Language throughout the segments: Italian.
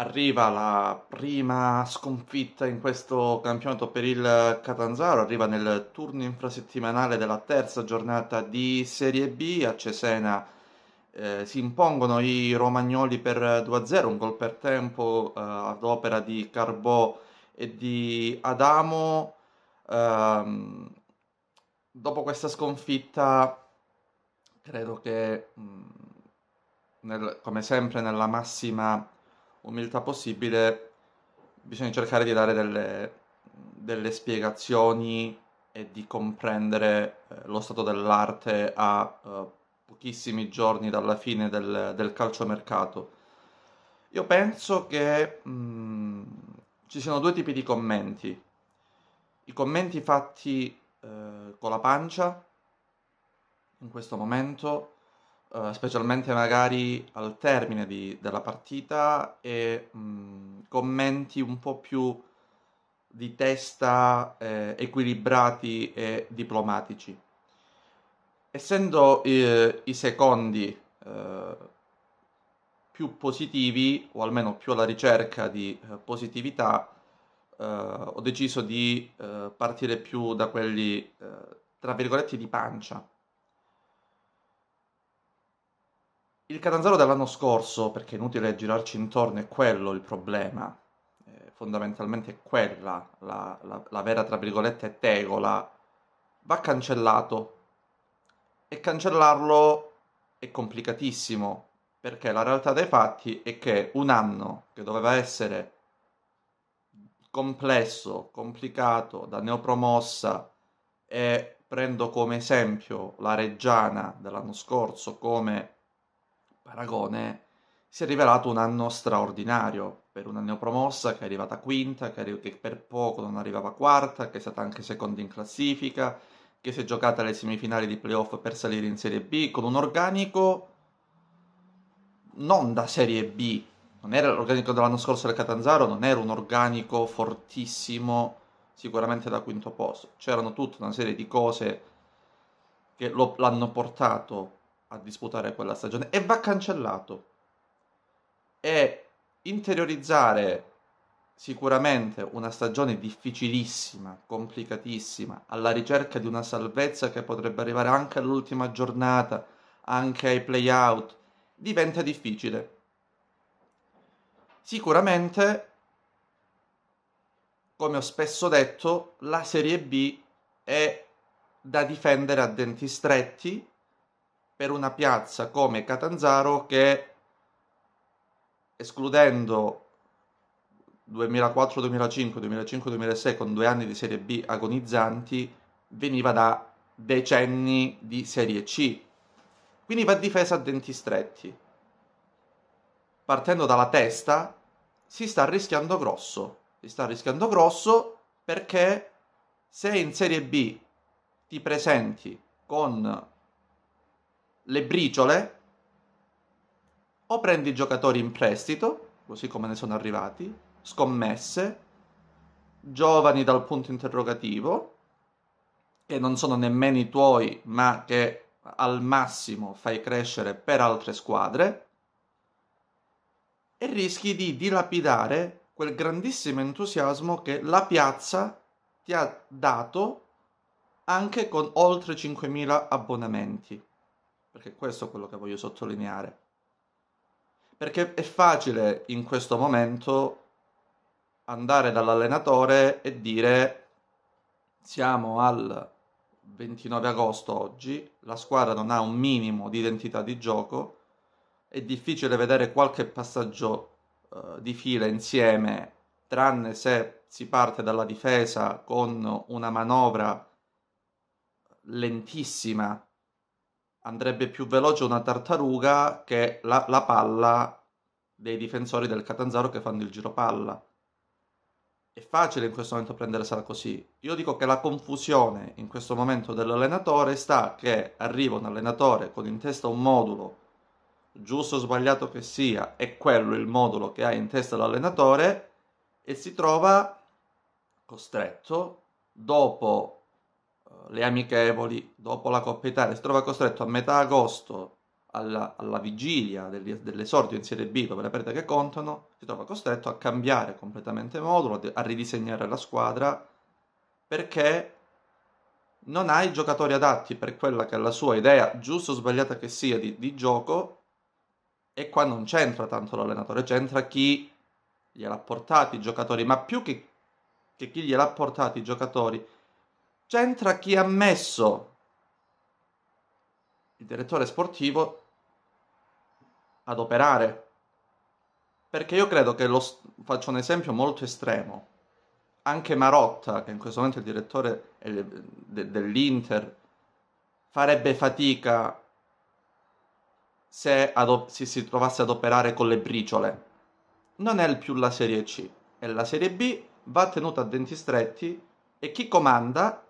arriva la prima sconfitta in questo campionato per il Catanzaro, arriva nel turno infrasettimanale della terza giornata di Serie B, a Cesena eh, si impongono i romagnoli per 2-0, un gol per tempo eh, ad opera di Carbò e di Adamo. Eh, dopo questa sconfitta credo che mh, mm, nel, come sempre nella massima umiltà possibile bisogna cercare di dare delle, delle spiegazioni e di comprendere eh, lo stato dell'arte a eh, pochissimi giorni dalla fine del, del calciomercato. Io penso che mh, mm, ci siano due tipi di commenti. I commenti fatti eh, con la pancia, in questo momento, eh, specialmente magari al termine di, della partita, e mh, mm, commenti un po' più di testa, eh, equilibrati e diplomatici. Essendo eh, i secondi eh, più positivi, o almeno più alla ricerca di eh, positività, eh, ho deciso di partire più da quelli, tra virgolette, di pancia Il Catanzaro dell'anno scorso, perché è inutile girarci intorno, è quello il problema. Eh, fondamentalmente è quella la, la, la, vera, tra virgolette, tegola. Va cancellato. E cancellarlo è complicatissimo, perché la realtà dei fatti è che un anno che doveva essere complesso, complicato, da neopromossa e prendo come esempio la Reggiana dell'anno scorso come Paragone si è rivelato un anno straordinario per una neopromossa che è arrivata quinta, che, arri- che per poco non arrivava quarta, che è stata anche seconda in classifica, che si è giocata alle semifinali di playoff per salire in Serie B con un organico non da Serie B. Non era l'organico dell'anno scorso del Catanzaro, non era un organico fortissimo, sicuramente da quinto posto. C'erano tutta una serie di cose che lo, l'hanno portato a disputare quella stagione e va cancellato. E interiorizzare sicuramente una stagione difficilissima, complicatissima, alla ricerca di una salvezza che potrebbe arrivare anche all'ultima giornata, anche ai playout, diventa difficile. Sicuramente, come ho spesso detto, la Serie B è da difendere a denti stretti per una piazza come Catanzaro che, escludendo 2004-2005, 2005-2006 con due anni di Serie B agonizzanti, veniva da decenni di Serie C. Quindi va difesa a denti stretti. Partendo dalla testa, si sta rischiando grosso. Si sta rischiando grosso perché se in Serie B ti presenti con le briciole o prendi giocatori in prestito, così come ne sono arrivati, scommesse, giovani dal punto interrogativo, che non sono nemmeno i tuoi, ma che al massimo fai crescere per altre squadre, e rischi di dilapidare quel grandissimo entusiasmo che la piazza ti ha dato anche con oltre 5.000 abbonamenti. Perché questo è quello che voglio sottolineare. Perché è facile in questo momento andare dall'allenatore e dire siamo al 29 agosto oggi, la squadra non ha un minimo di identità di gioco, è difficile vedere qualche passaggio uh, di fila insieme, tranne se si parte dalla difesa con una manovra lentissima andrebbe più veloce una tartaruga che la, la palla dei difensori del Catanzaro che fanno il giro palla. È facile in questo momento prendere prendersela così. Io dico che la confusione in questo momento dell'allenatore sta che arriva un allenatore con in testa un modulo, giusto o sbagliato che sia, è quello il modulo che ha in testa l'allenatore e si trova costretto dopo le amichevoli dopo la Coppa Italia, si trova costretto a metà agosto, alla, alla vigilia dell'esordio in Serie B, dove le partite che contano, si trova costretto a cambiare completamente modulo, a ridisegnare la squadra, perché non ha i giocatori adatti per quella che è la sua idea, giusto o sbagliata che sia, di, di gioco, e qua non c'entra tanto l'allenatore, c'entra chi gliel'ha portati i giocatori, ma più che, che chi gliel'ha portati i giocatori, c'entra chi ha messo il direttore sportivo ad operare? Perché io credo che lo faccio un esempio molto estremo. Anche Marotta, che in questo momento è il direttore dell'Inter, farebbe fatica se si, si trovasse ad operare con le briciole. Non è più la Serie C, è la Serie B, va tenuta a denti stretti e chi comanda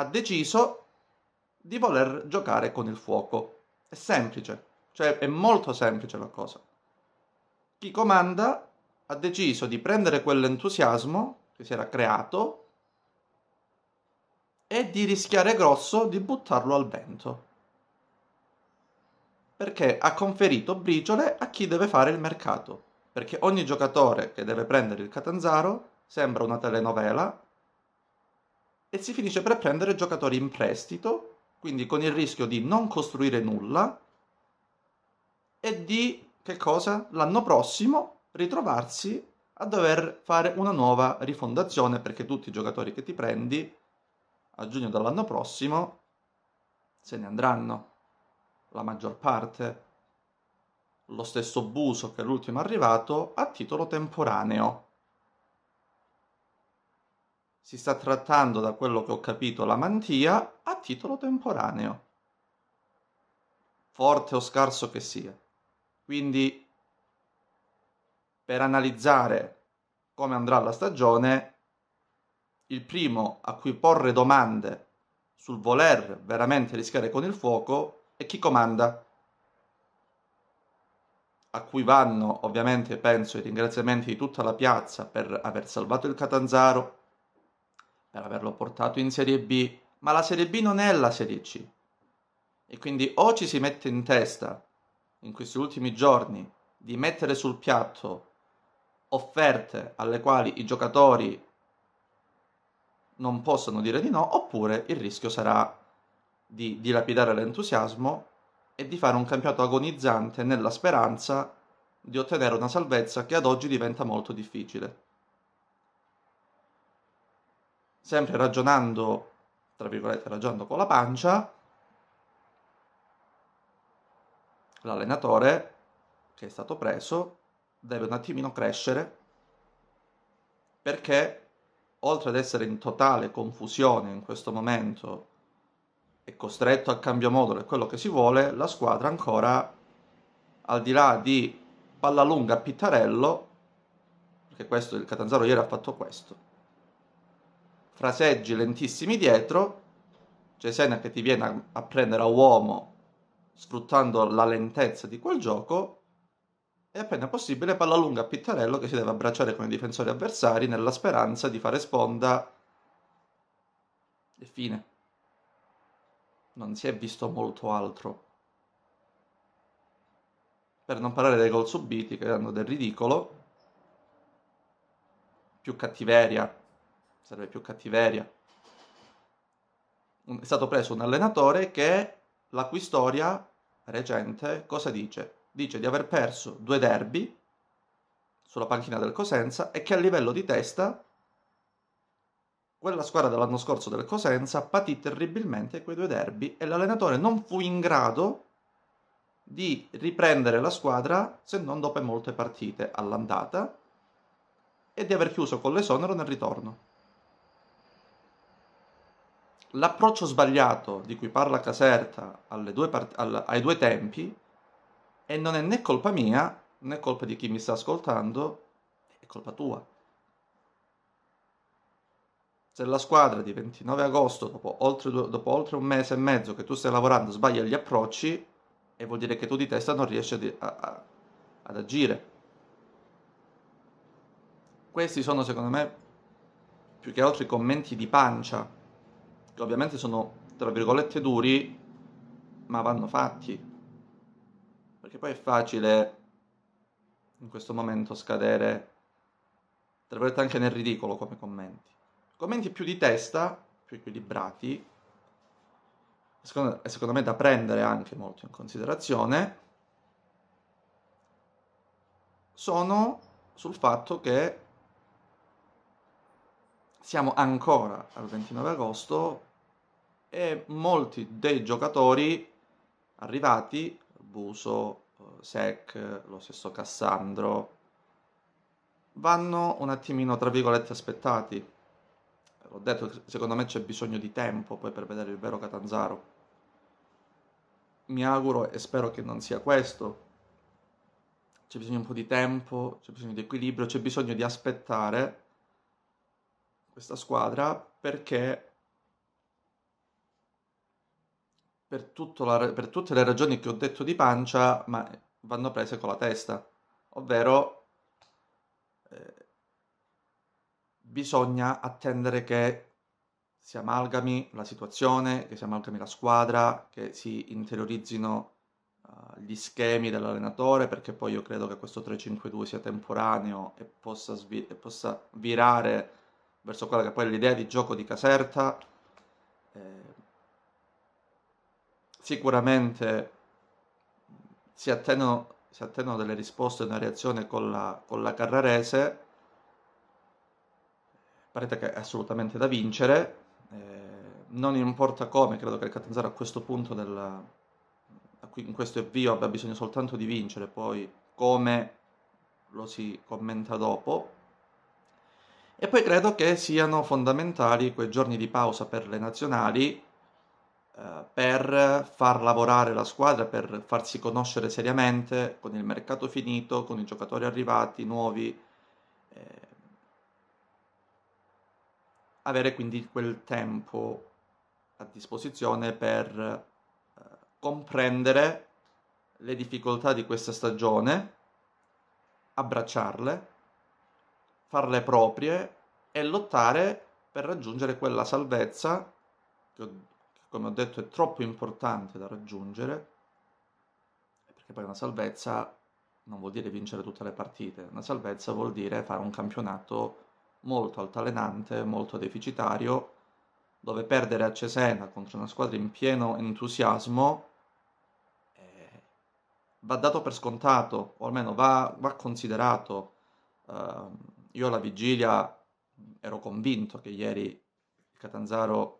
ha deciso di voler giocare con il fuoco. È semplice, cioè è molto semplice la cosa. Chi comanda ha deciso di prendere quell'entusiasmo che si era creato e di rischiare grosso di buttarlo al vento. Perché ha conferito briciole a chi deve fare il mercato. Perché ogni giocatore che deve prendere il Catanzaro sembra una telenovela e si finisce per prendere giocatori in prestito, quindi con il rischio di non costruire nulla e di, che cosa? L'anno prossimo ritrovarsi a dover fare una nuova rifondazione perché tutti i giocatori che ti prendi a giugno dell'anno prossimo se ne andranno, la maggior parte. Lo stesso Buso, che è l'ultimo arrivato, a titolo temporaneo. Si sta trattando, da quello che ho capito, la mantia a titolo temporaneo, forte o scarso che sia. Quindi, per analizzare come andrà la stagione, il primo a cui porre domande sul voler veramente rischiare con il fuoco è chi comanda a cui vanno ovviamente penso i ringraziamenti di tutta la piazza per aver salvato il Catanzaro, per averlo portato in Serie B, ma la Serie B non è la Serie C. E quindi o ci si mette in testa in questi ultimi giorni di mettere sul piatto offerte alle quali i giocatori non possono dire di no, oppure il rischio sarà di dilapidare l'entusiasmo e di fare un campionato agonizzante nella speranza di ottenere una salvezza che ad oggi diventa molto difficile sempre ragionando, tra virgolette, ragionando con la pancia, l'allenatore che è stato preso deve un attimino crescere perché oltre ad essere in totale confusione in questo momento e costretto a cambio modulo e quello che si vuole, la squadra ancora al di là di palla lunga a Pittarello, perché questo, il Catanzaro ieri ha fatto questo, fraseggi lentissimi dietro, Cesena che ti viene a prendere a uomo sfruttando la lentezza di quel gioco e appena possibile palla lunga a Pittarello che si deve abbracciare con i difensori avversari nella speranza di fare sponda e fine. Non si è visto molto altro. Per non parlare dei gol subiti che erano del ridicolo, più cattiveria sarebbe più cattiveria. È stato preso un allenatore che la cui storia recente cosa dice? Dice di aver perso due derby sulla panchina del Cosenza e che a livello di testa quella squadra dell'anno scorso del Cosenza patì terribilmente quei due derby e l'allenatore non fu in grado di riprendere la squadra se non dopo molte partite all'andata e di aver chiuso con l'esonero nel ritorno l'approccio sbagliato di cui parla Caserta due part- al- ai due tempi e non è né colpa mia né colpa di chi mi sta ascoltando, è colpa tua. Se la squadra di 29 agosto, dopo oltre, due, dopo oltre un mese e mezzo che tu stai lavorando, sbaglia gli approcci, e vuol dire che tu di testa non riesci a, a, a, ad agire. Questi sono secondo me più che altro i commenti di pancia ovviamente sono tra virgolette duri, ma vanno fatti. Perché poi è facile in questo momento scadere, tra virgolette, anche nel ridicolo come commenti. Commenti più di testa, più equilibrati, secondo, è secondo me da prendere anche molto in considerazione, sono sul fatto che siamo ancora al 29 agosto e molti dei giocatori arrivati, Buso, eh, Sec, lo stesso Cassandro, vanno un attimino, tra virgolette, aspettati. Ho detto che secondo me c'è bisogno di tempo poi per vedere il vero Catanzaro. Mi auguro e spero che non sia questo. C'è bisogno di un po' di tempo, c'è bisogno di equilibrio, c'è bisogno di aspettare questa squadra perché per, la, per tutte le ragioni che ho detto di pancia, ma vanno prese con la testa, ovvero eh, bisogna attendere che si amalgami la situazione, che si amalgami la squadra, che si interiorizzino uh, gli schemi dell'allenatore, perché poi io credo che questo 3-5-2 sia temporaneo e possa, svi- e possa virare verso quella che poi è l'idea di gioco di Caserta. Eh, sicuramente si attendono, si attendono delle risposte e una reazione con la, con la Carrarese, parete che è assolutamente da vincere, eh, non importa come, credo che il Catanzaro a questo punto, del, in questo avvio, abbia bisogno soltanto di vincere, poi come lo si commenta dopo. E poi credo che siano fondamentali quei giorni di pausa per le nazionali, eh, per far lavorare la squadra, per farsi conoscere seriamente con il mercato finito, con i giocatori arrivati, nuovi, eh, avere quindi quel tempo a disposizione per eh, comprendere le difficoltà di questa stagione, abbracciarle, farle proprie e lottare per raggiungere quella salvezza che ho come ho detto è troppo importante da raggiungere, perché poi una salvezza non vuol dire vincere tutte le partite, una salvezza vuol dire fare un campionato molto altalenante, molto deficitario, dove perdere a Cesena contro una squadra in pieno entusiasmo eh, va dato per scontato, o almeno va, va considerato. Uh, io alla vigilia ero convinto che ieri il Catanzaro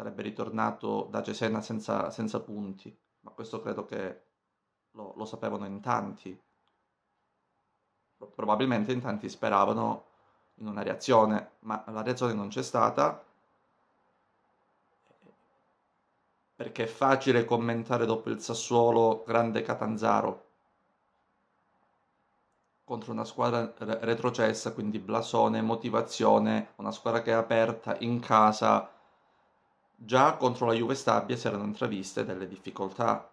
sarebbe ritornato da Cesena senza, senza punti, ma questo credo che lo, lo sapevano in tanti. Probabilmente in tanti speravano in una reazione, ma la reazione non c'è stata perché è facile commentare dopo il Sassuolo grande Catanzaro contro una squadra retrocessa, quindi blasone, motivazione, una squadra che è aperta in casa Già contro la Juve Stabia si erano intraviste delle difficoltà,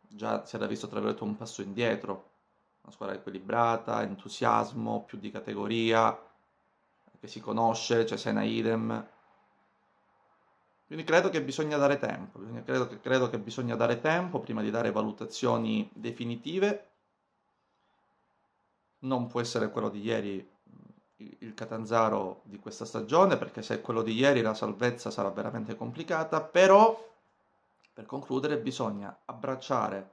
già si era visto tra virgolette un passo indietro, una squadra equilibrata, entusiasmo, più di categoria, che si conosce, c'è cioè Sena idem. Quindi credo che bisogna dare tempo, credo che, credo che bisogna dare tempo prima di dare valutazioni definitive. Non può essere quello di ieri il Catanzaro di questa stagione, perché se è quello di ieri la salvezza sarà veramente complicata, però per concludere bisogna abbracciare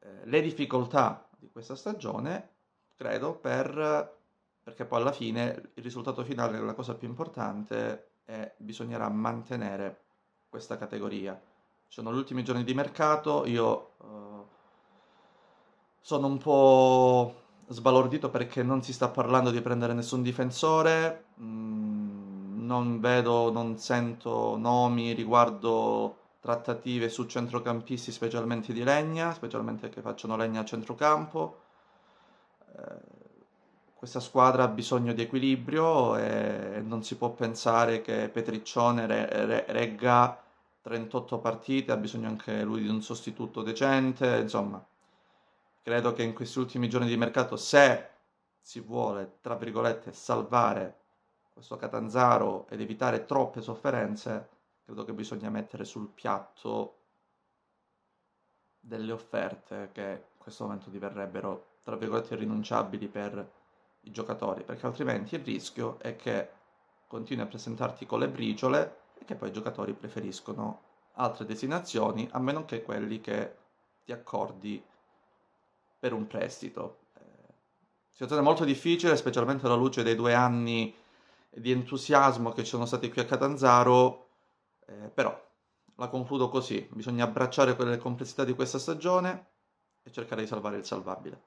eh, le difficoltà di questa stagione, credo, per, perché poi alla fine il risultato finale è la cosa più importante e bisognerà mantenere questa categoria. Sono gli ultimi giorni di mercato, io eh, sono un po' sbalordito perché non si sta parlando di prendere nessun difensore, mm, non vedo, non sento nomi riguardo trattative su centrocampisti, specialmente di Legna, specialmente che facciano Legna a centrocampo. Eh, questa squadra ha bisogno di equilibrio e non si può pensare che Petriccione regga 38 partite, ha bisogno anche lui di un sostituto decente, insomma credo che in questi ultimi giorni di mercato, se si vuole, tra virgolette, salvare questo Catanzaro ed evitare troppe sofferenze, credo che bisogna mettere sul piatto delle offerte che in questo momento diverrebbero, tra virgolette, irrinunciabili per i giocatori, perché altrimenti il rischio è che continui a presentarti con le briciole e che poi i giocatori preferiscono altre destinazioni, a meno che quelli che ti accordi per un prestito. Eh, situazione molto difficile, specialmente alla luce dei due anni di entusiasmo che ci sono stati qui a Catanzaro, eh, però la concludo così, bisogna abbracciare quelle complessità di questa stagione e cercare di salvare il salvabile.